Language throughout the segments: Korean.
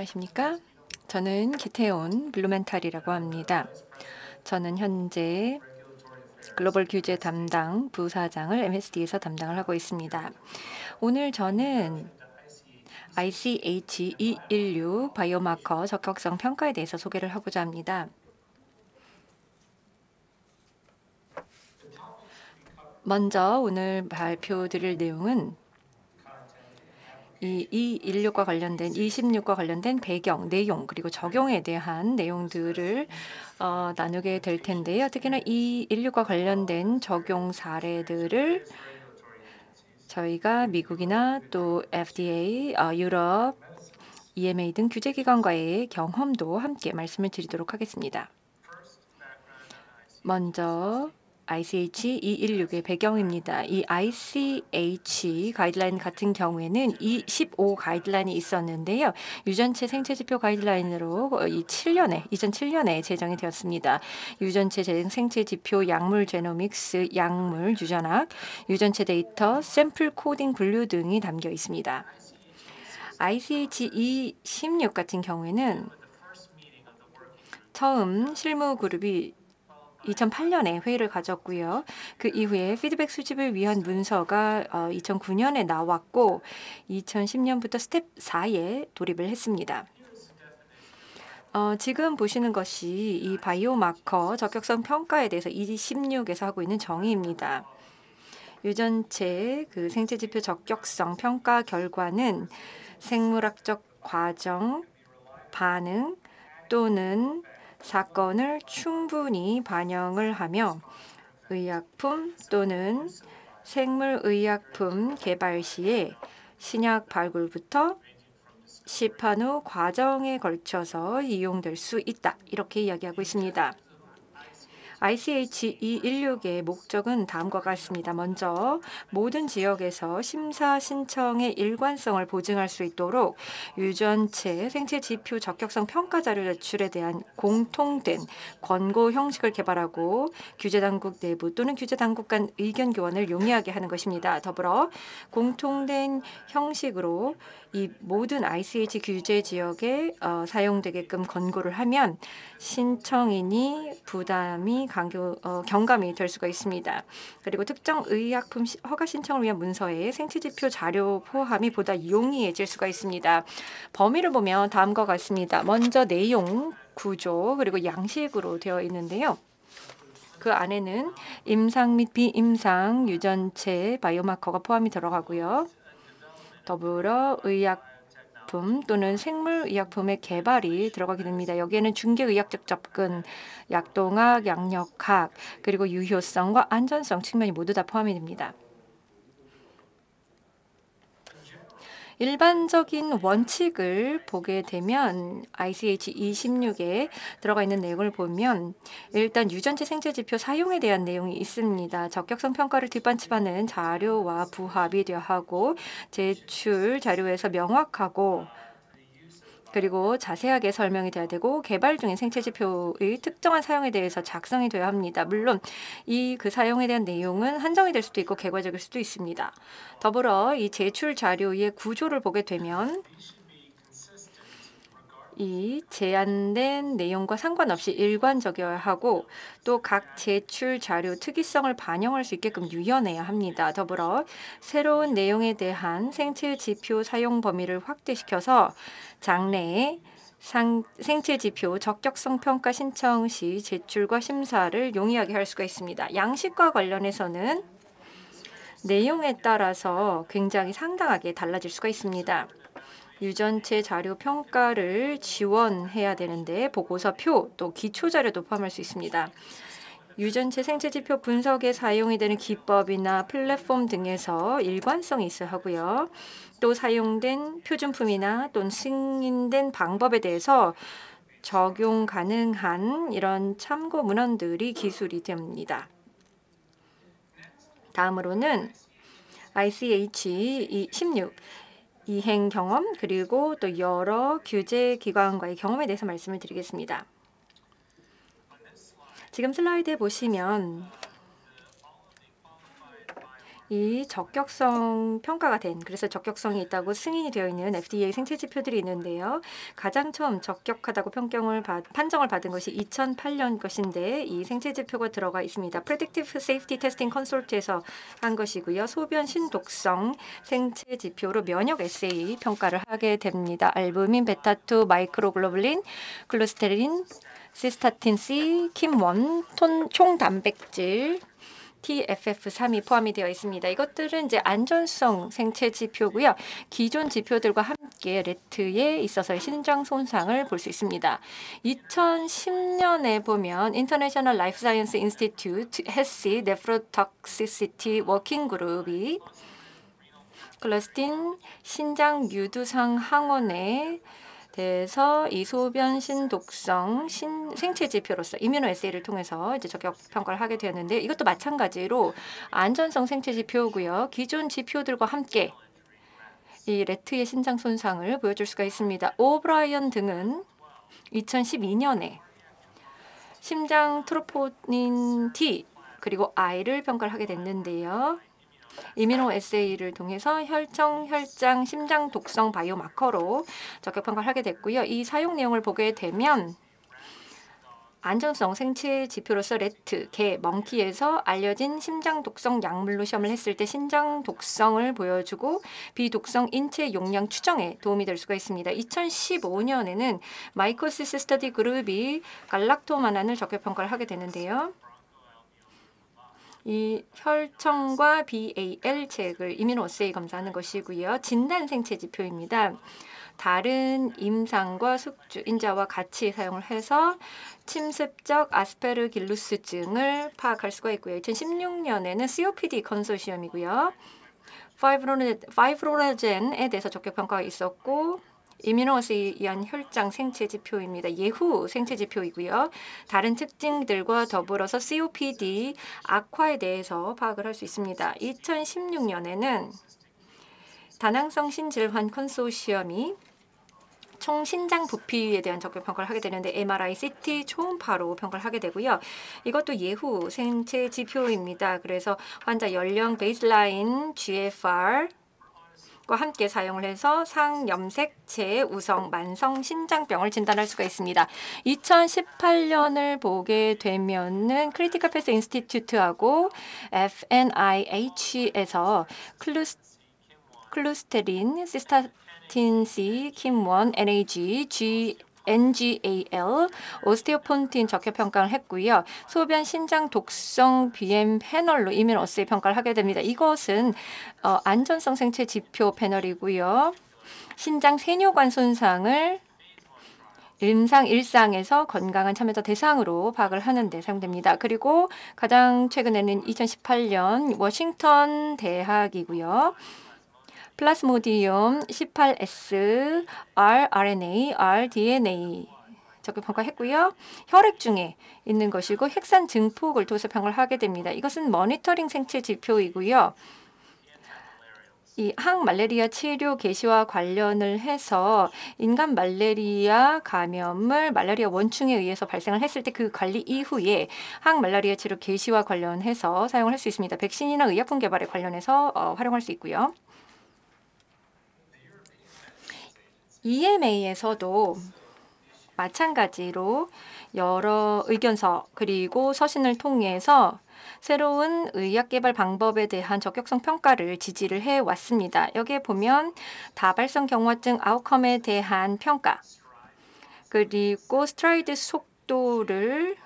안녕하십니까? 저는 기태온 블루멘탈이라고 합니다. 저는 현재 글로벌 규제 담당 부사장을 MSD에서 담당을 하고 있습니다. 오늘 저는 i c h e 1 6 바이오마커 적격성 평가에 대해서 소개를 하고자 합니다. 먼저 오늘 발표드릴 내용은 이 E16과 관련된 E16과 관련된 배경, 내용 그리고 적용에 대한 내용들을 어, 나누게 될 텐데요. 특히나 E16과 관련된 적용 사례들을 저희가 미국이나 또 FDA, 어, 유럽, EMA 등 규제기관과의 경험도 함께 말씀을 드리도록 하겠습니다. 먼저 ICH-216의 e 배경입니다. 이 ICH 가이드라인 같은 경우에는 E15 가이드라인이 있었는데요. 유전체 생체지표 가이드라인으로 이 7년에 2007년에 제정이 되었습니다. 유전체 생체지표 약물 제노믹스, 약물 유전학, 유전체 데이터, 샘플 코딩 분류 등이 담겨 있습니다. ICH-216 e 같은 경우에는 처음 실무 그룹이 2008년에 회의를 가졌고요. 그 이후에 피드백 수집을 위한 문서가 2009년에 어, 나왔고 2010년부터 스텝 4에 돌입을 했습니다. 어, 지금 보시는 것이 이 바이오마커 적격성 평가에 대해서 26에서 하고 있는 정의입니다. 유전체 그 생체지표 적격성 평가 결과는 생물학적 과정, 반응 또는 사건을 충분히 반영을 하며 의약품 또는 생물의약품 개발 시에 신약 발굴부터 시판 후 과정에 걸쳐서 이용될 수 있다. 이렇게 이야기하고 있습니다. ICH-216의 목적은 다음과 같습니다. 먼저 모든 지역에서 심사 신청의 일관성을 보증할 수 있도록 유전체 생체 지표 적격성 평가 자료 제출에 대한 공통된 권고 형식을 개발하고 규제 당국 내부 또는 규제 당국 간 의견 교환을 용이하게 하는 것입니다. 더불어 공통된 형식으로 이 모든 ICH 규제 지역에 어, 사용되게끔 권고를 하면 신청인이 부담이 강교, 어, 경감이 될 수가 있습니다. 그리고 특정 의약품 시, 허가 신청을 위한 문서에 생체지표 자료 포함이 보다 용이해질 수가 있습니다. 범위를 보면 다음과 같습니다. 먼저 내용, 구조, 그리고 양식으로 되어 있는데요. 그 안에는 임상 및 비임상 유전체 바이오마커가 포함이 들어가고요. 더불어 의약 의약품 또는 생물 의약품의 개발이 들어가게 됩니다. 여기에는 중개 의학적 접근, 약동학, 양력학, 그리고 유효성과 안전성 측면이 모두 다 포함이 됩니다. 일반적인 원칙을 보게 되면 ICH 26에 들어가 있는 내용을 보면 일단 유전체 생체 지표 사용에 대한 내용이 있습니다. 적격성 평가를 뒷받침하는 자료와 부합이 되어 하고 제출 자료에서 명확하고 그리고 자세하게 설명이 돼야 되고 개발 중인 생체 지표의 특정한 사용에 대해서 작성이 되어야 합니다. 물론 이 그 사용에 대한 내용은 한정이 될 수도 있고 개괄적일 수도 있습니다. 더불어 이 제출 자료의 구조를 보게 되면 이 제한된 내용과 상관없이 일관적이어야 하고 또 각 제출 자료 특이성을 반영할 수 있게끔 유연해야 합니다. 더불어 새로운 내용에 대한 생체 지표 사용 범위를 확대시켜서 장래에 상, 생체 지표 적격성 평가 신청 시 제출과 심사를 용이하게 할 수가 있습니다. 양식과 관련해서는 내용에 따라서 굉장히 상당하게 달라질 수가 있습니다. 유전체 자료 평가를 지원해야 되는데 보고서 표 또 기초 자료도 포함할 수 있습니다. 유전체 생체 지표 분석에 사용이 되는 기법이나 플랫폼 등에서 일관성이 있어 하고요. 또 사용된 표준품이나 또는 승인된 방법에 대해서 적용 가능한 이런 참고 문헌들이 기술이 됩니다. 다음으로는 ICH 16 이행 경험 그리고 또 여러 규제 기관과의 경험에 대해서 말씀을 드리겠습니다. 지금 슬라이드에 보시면 이 적격성 평가가 된 그래서 적격성이 있다고 승인이 되어 있는 FDA 생체 지표들이 있는데요. 가장 처음 적격하다고 평경을 받, 판정을 받은 것이 2008년 것인데 이 생체 지표가 들어가 있습니다. Predictive Safety Testing Consort에서 한 것이고요. 소변 신독성 생체 지표로 면역 에세이 평가를 하게 됩니다. 알부민, 베타2, 마이크로글로블린, 글로스테린, 시스타틴 C, 킴원, 톤, 총단백질, TFF3이 포함이 되어 있습니다. 이것들은 이제 안전성 생체 지표고요. 기존 지표들과 함께 레트에 있어서의 신장 손상을 볼 수 있습니다. 2010년에 보면 인터내셔널 라이프 사이언스 인스티튜트 헤시 네프로톡시시티 워킹 그룹이 클러스틴 신장 유두상 항원의 대해서이 소변 신독성 신, 생체 지표로서 이뮤노 에세이를 통해서 이제 적격 평가를 하게 되었는데 이것도 마찬가지로 안전성 생체 지표고요. 기존 지표들과 함께 이 레트의 신장 손상을 보여줄 수가 있습니다. 오브라이언 등은 2012년에 심장 트로포닌 T 그리고 I를 평가를 하게 됐는데요. 이민호 에세이를 통해서 혈청, 혈장, 심장 독성 바이오마커로 적격 평가를 하게 됐고요. 이 사용 내용을 보게 되면 안전성 생체 지표로서 레트, 개, 멍키에서 알려진 심장 독성 약물로 시험을 했을 때 심장 독성을 보여주고 비독성 인체 용량 추정에 도움이 될 수가 있습니다. 2015년에는 마이코시스 스터디 그룹이 갈락토만안을 적격 평가를 하게 되는데요. 이 혈청과 BAL 책을 이민호 어세이 검사하는 것이고요. 진단 생체 지표입니다. 다른 임상과 숙주 인자와 같이 사용을 해서 침습적 아스페르길루스증을 파악할 수가 있고요. 2016년에는 COPD 컨소시엄이고요. 파이브로젠에 대해서 적격 평가가 있었고 이민호스에 의한 혈장 생체 지표입니다. 예후 생체 지표이고요. 다른 특징들과 더불어서 COPD 악화에 대해서 파악을 할 수 있습니다. 2016년에는 다낭성 신질환 컨소시엄이 총 신장 부피에 대한 적격 평가를 하게 되는데 MRI, CT, 초음파로 평가를 하게 되고요. 이것도 예후 생체 지표입니다. 그래서 환자 연령, 베이스라인, GFR, 과 함께 사용을 해서 상염색, 재우성, 만성 신장병을 진단할 수가 있습니다. 2018년을 보게 되면은 크리티컬 패스 인스티튜트하고 FNIH에서 클루스 클루스테린, 시스타틴 C, 킴원, NAG, G NGAL 오스티오폰틴 적혀 평가를 했고요. 소변 신장 독성 BM 패널로 이민 어스의 평가를 하게 됩니다. 이것은 어, 안전성 생체 지표 패널이고요. 신장 세뇨관 손상을 임상 일상에서 건강한 참여자 대상으로 파악을 하는데 사용됩니다. 그리고 가장 최근에는 2018년 워싱턴 대학이고요. 플라스모디움 18S rRNA, rDNA 적극 평가했고요. 혈액 중에 있는 것이고 핵산 증폭을 도서평을 하게 됩니다. 이것은 모니터링 생체 지표이고요. 이 항말레리아 치료 개시와 관련을 해서 인간 말레리아 감염을 말라리아 원충에 의해서 발생을 했을 때 그 관리 이후에 항말라리아 치료 개시와 관련해서 사용을 할 수 있습니다. 백신이나 의약품 개발에 관련해서 어, 활용할 수 있고요. EMA에서도 마찬가지로 여러 의견서 그리고 서신을 통해서 새로운 의학 개발 방법에 대한 적격성 평가를 지지를 해 왔습니다. 여기에 보면 다발성 경화증 아웃컴에 대한 평가 그리고 스트라이드 속도를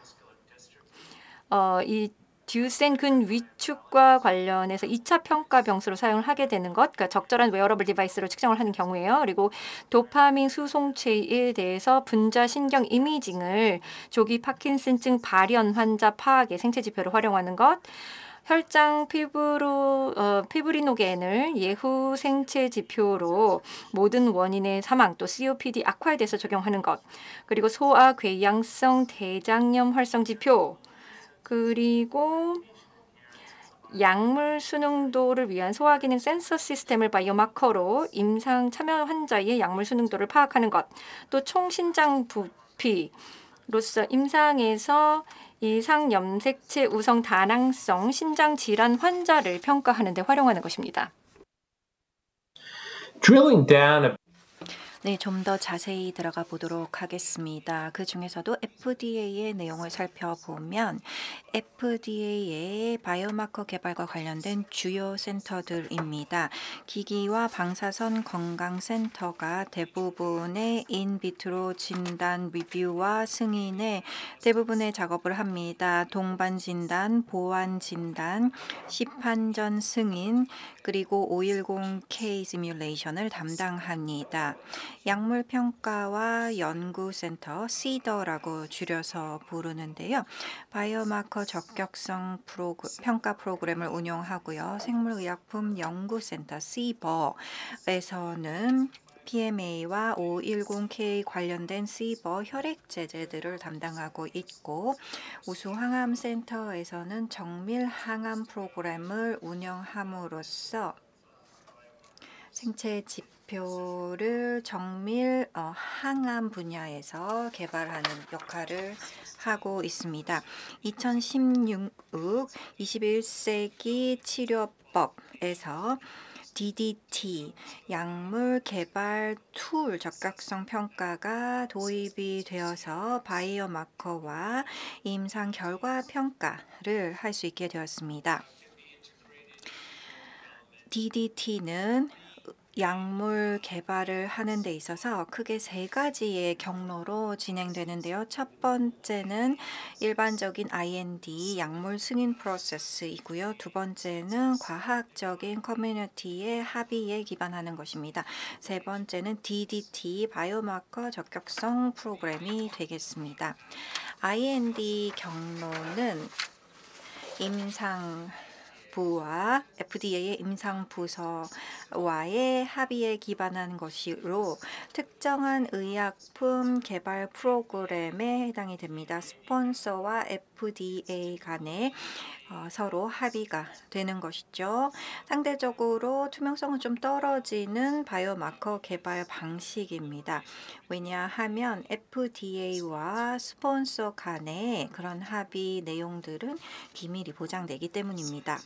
어, 이 듀센근 위축과 관련해서 2차 평가 병수로 사용을 하게 되는 것, 그러니까 적절한 웨어러블 디바이스로 측정을 하는 경우에요. 그리고 도파민 수송체에 대해서 분자 신경 이미징을 조기 파킨슨증 발현 환자 파악에 생체 지표로 활용하는 것, 혈장 피부로 어, 피브리노겐을 예후 생체 지표로 모든 원인의 사망 또 COPD 악화에 대해서 적용하는 것 그리고 소아 궤양성 대장염 활성 지표 그리고 약물 수능도를 위한 소화기능 센서 시스템을 바이오마커로 임상 참여 환자의 약물 수능도를 파악하는 것, 또 총신장 부피로서 임상에서 이상염색체 우성 다낭성 신장 질환 환자를 평가하는 데 활용하는 것입니다. Drilling down a 네, 좀 더 자세히 들어가 보도록 하겠습니다. 그 중에서도 FDA의 내용을 살펴보면 FDA의 바이오마커 개발과 관련된 주요 센터들입니다. 기기와 방사선 건강센터가 대부분의 인비트로 진단 리뷰와 승인에 대부분의 작업을 합니다. 동반 진단, 보완 진단, 시판전 승인, 그리고 510K 시뮬레이션을 담당합니다. 약물평가와 연구센터 시더라고 줄여서 부르는데요. 바이오마커 적격성 프로그, 평가 프로그램을 운영하고요. 생물의약품 연구센터 시버에서는 PMA와 510K 관련된 시버 혈액 제제들을 담당하고 있고 우수 항암 센터에서는 정밀 항암 프로그램을 운영함으로써 생체 집 목표를 정밀 어, 항암 분야에서 개발하는 역할을 하고 있습니다. 2016 21세기 치료법에서 DDT 약물 개발 툴적각성 평가가 도입이 되어서 바이오 마커와 임상 결과 평가를 할 수 있게 되었습니다. DDT는 약물 개발을 하는 데 있어서 크게 세 가지의 경로로 진행되는데요. 첫 번째는 일반적인 IND 약물 승인 프로세스이고요. 두 번째는 과학적인 커뮤니티의 합의에 기반하는 것입니다. 세 번째는 DDT 바이오마커 적격성 프로그램이 되겠습니다. IND 경로는 임상 부와 FDA의 임상 부서와의 합의에 기반한 것으로 특정한 의약품 개발 프로그램에 해당이 됩니다. 스폰서와 FDA 간의 어, 서로 합의가 되는 것이죠. 상대적으로 투명성은 좀 떨어지는 바이오마커 개발 방식입니다. 왜냐하면 FDA와 스폰서 간의 그런 합의 내용들은 비밀이 보장되기 때문입니다.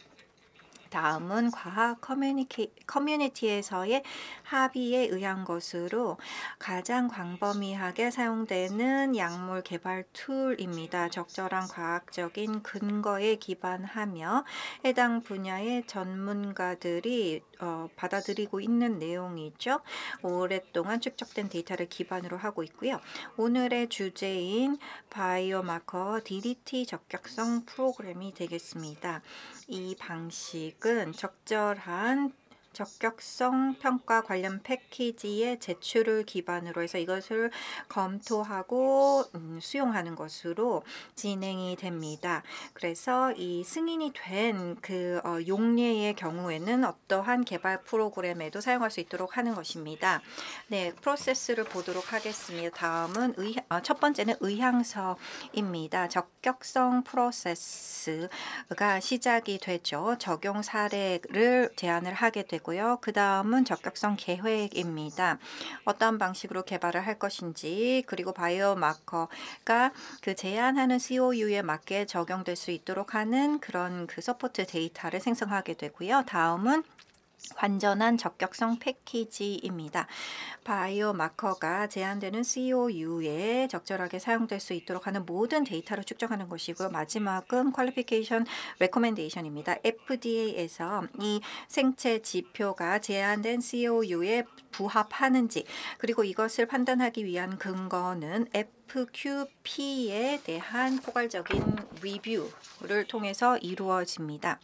다음은 과학 커뮤니티, 커뮤니티에서의 합의에 의한 것으로 가장 광범위하게 사용되는 약물 개발 툴입니다. 적절한 과학적인 근거에 기반하며 해당 분야의 전문가들이 어, 받아들이고 있는 내용이죠. 오랫동안 축적된 데이터를 기반으로 하고 있고요. 오늘의 주제인 바이오마커 DDT 적격성 프로그램이 되겠습니다. 이 방식은 적절한 적격성 평가 관련 패키지의 제출을 기반으로 해서 이것을 검토하고 음, 수용하는 것으로 진행이 됩니다. 그래서 이 승인이 된그 어, 용례의 경우에는 어떠한 개발 프로그램에도 사용할 수 있도록 하는 것입니다. 네, 프로세스를 보도록 하겠습니다. 다음은 의첫 어, 번째는 의향서입니다. 적격성 프로세스가 시작이 되죠. 적용 사례를 제안을 하게 되고 하고요. 그 다음은 적격성 계획입니다. 어떤 방식으로 개발을 할 것인지 그리고 바이오마커가 그 제안하는 COU에 맞게 적용될 수 있도록 하는 그런 그 서포트 데이터를 생성하게 되고요. 다음은 완전한 적격성 패키지입니다. 바이오 마커가 제한되는 COU에 적절하게 사용될 수 있도록 하는 모든 데이터를 측정하는 것이고요. 마지막은 퀄리피케이션 레코멘데이션입니다. FDA에서 이 생체 지표가 제한된 COU에 부합하는지 그리고 이것을 판단하기 위한 근거는 f FQP에 대한 포괄적인 리뷰를 통해서 이루어집니다.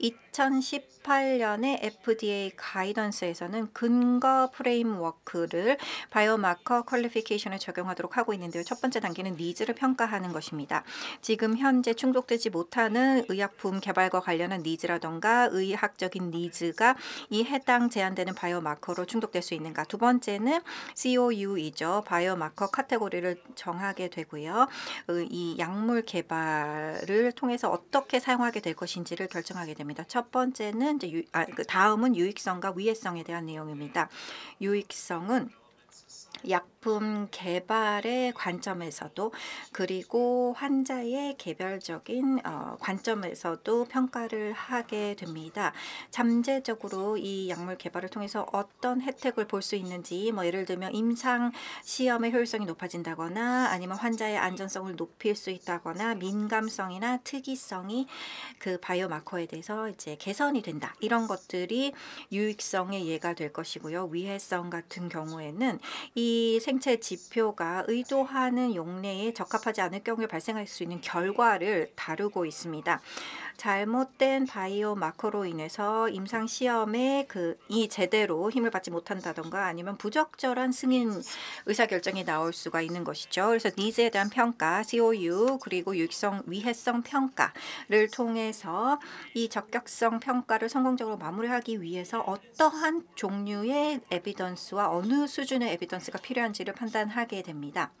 2 0 1 8년에 FDA 가이던스에서는 근거 프레임워크를 바이오마커 퀄리피케이션에 적용하도록 하고 있는데요. 첫 번째 단계는 니즈를 평가하는 것입니다. 지금 현재 충족되지 못하는 의약품 개발과 관련한 니즈라던가 의학적인 니즈가 이 해당 제한되는 바이오마커로 충족될 수 있는가. 두 번째는 COU이죠. 바이오마커 카테고리를 정하게 되고요. 어, 이 약물 개발을 통해서 어떻게 사용하게 될 것인지를 결정하게 됩니다. 첫 번째는 이제 유, 아, 그 다음은 유익성과 위해성에 대한 내용입니다. 유익성은 약품 개발의 관점에서도 그리고 환자의 개별적인 어, 관점에서도 평가를 하게 됩니다. 잠재적으로 이 약물 개발을 통해서 어떤 혜택을 볼 수 있는지 뭐 예를 들면 임상 시험의 효율성이 높아진다거나 아니면 환자의 안전성을 높일 수 있다거나 민감성이나 특이성이 그 바이오마커에 대해서 이제 개선이 된다. 이런 것들이 유익성의 예가 될 것이고요. 위해성 같은 경우에는 이이 생체 지표가 의도하는 용례에 적합하지 않을 경우에 발생할 수 있는 결과를 다루고 있습니다. 잘못된 바이오 마커로 인해서 임상 시험에 그이 제대로 힘을 받지 못한다던가 아니면 부적절한 승인 의사 결정이 나올 수가 있는 것이죠. 그래서 니즈에 대한 평가, COU 그리고 유익성 위해성 평가를 통해서 이 적격성 평가를 성공적으로 마무리하기 위해서 어떠한 종류의 에비던스와 어느 수준의 에비던스가 조사가 필요한지를 판단하게 됩니다.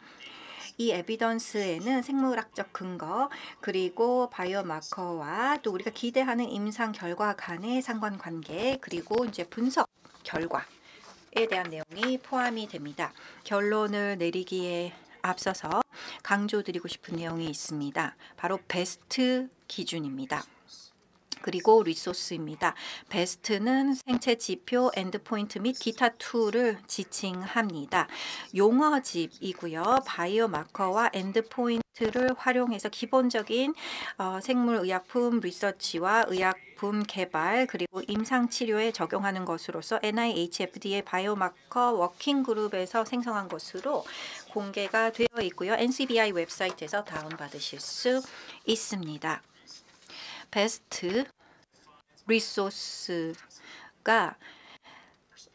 이 에비던스에는 생물학적 근거 그리고 바이오마커와 또 우리가 기대하는 임상 결과 간의 상관관계 그리고 이제 분석 결과 에 대한 내용이 포함이 됩니다. 결론을 내리기에 앞서서 강조드리고 싶은 내용이 있습니다. 바로 베스트 기준입니다. 그리고 리소스입니다. 베스트는 생체 지표, 엔드포인트 및 기타 툴을 지칭합니다. 용어집이고요. 바이오마커와 엔드포인트 를 활용해서 기본적인 어, 생물의약품 리서치와 의약품 개발 그리고 임상치료에 적용하는 것으로서 NIH FDA 바이오마커 워킹그룹에서 생성한 것으로 공개가 되어 있고요. NCBI 웹사이트에서 다운받으실 수 있습니다. 베스트 리소스가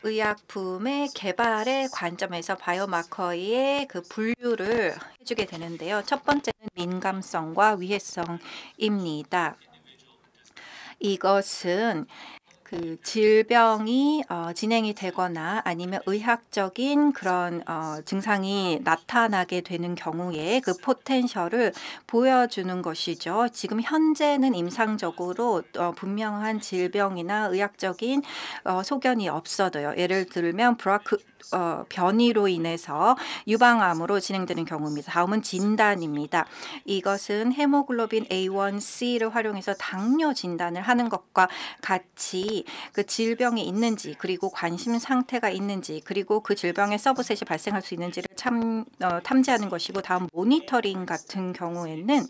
의약품의 개발의 관점에서 바이오마커의 그 분류를 해주게 되는데요. 첫 번째는 민감성과 위해성입니다. 이것은 그 질병이 어, 진행이 되거나 아니면 의학적인 그런 어, 증상이 나타나게 되는 경우에 그 포텐셜을 보여주는 것이죠. 지금 현재는 임상적으로 어, 분명한 질병이나 의학적인 어, 소견이 없어도요. 예를 들면 브라크 어, 변이로 인해서 유방암으로 진행되는 경우입니다. 다음은 진단입니다. 이것은 헤모글로빈 A1C를 활용해서 당뇨 진단을 하는 것과 같이 그 질병이 있는지 그리고 관심 상태가 있는지 그리고 그 질병의 서브셋이 발생할 수 있는지를 참, 어, 탐지하는 것이고 다음 모니터링 같은 경우에는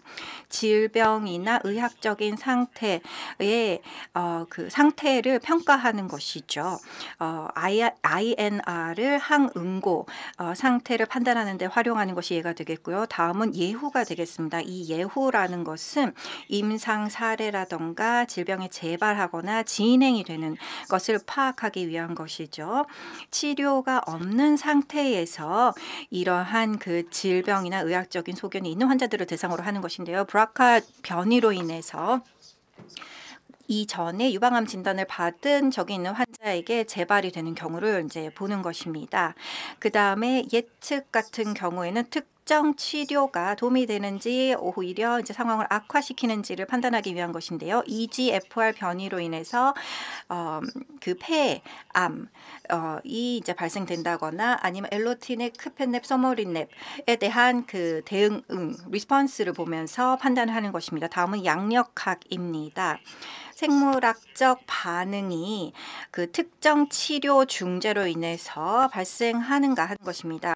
질병이나 의학적인 상태의 어, 그 상태를 평가하는 것이죠. 어, INR을 항응고 어, 상태를 판단하는 데 활용하는 것이 예가 되겠고요. 다음은 예후가 되겠습니다. 이 예후라는 것은 임상 사례라던가 질병이 재발하거나 진행이 되는 것을 파악하기 위한 것이죠. 치료가 없는 상태에서 이러한 그 질병이나 의학적인 소견이 있는 환자들을 대상으로 하는 것인데요. 브라카 변이로 인해서 이전에 유방암 진단을 받은 적이 있는 환자에게 재발이 되는 경우를 이제 보는 것입니다. 그 다음에 예측 같은 경우에는 특 특정 치료가 도움이 되는지 오히려 이제 상황을 악화시키는지를 판단하기 위한 것인데요. EGFR 변이로 인해서 어, 그 폐암 어, 이 이제 발생된다거나 아니면 엘로티넥, 크펜넵, 서머리넵에 대한 그 대응 응, 리스폰스를 보면서 판단 하는 것입니다. 다음은 양력학입니다. 생물학적 반응이 그 특정 치료 중재로 인해서 발생하는가 하는 것입니다.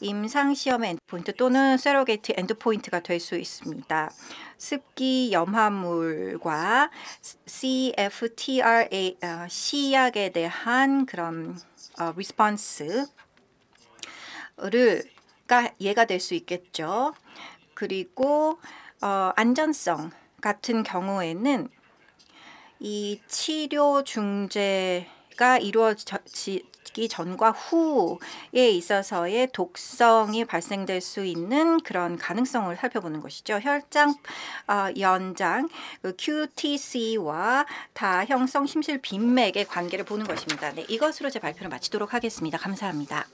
임상 시험 엔드포인트 또는 세로게이트 엔드포인트가 될 수 있습니다. 습기 염화물과 CFTRA 어, 시약에 대한 그런 어, 리스폰스를가 가될 수 있겠죠. 그리고 어, 안전성 같은 경우에는 이 치료 중재가 이루어지기 전과 후에 있어서의 독성이 발생될 수 있는 그런 가능성을 살펴보는 것이죠. 혈장 어, 연장, 그 QTC와 다형성 심실 빈맥의 관계를 보는 것입니다. 네, 이것으로 제 발표를 마치도록 하겠습니다. 감사합니다.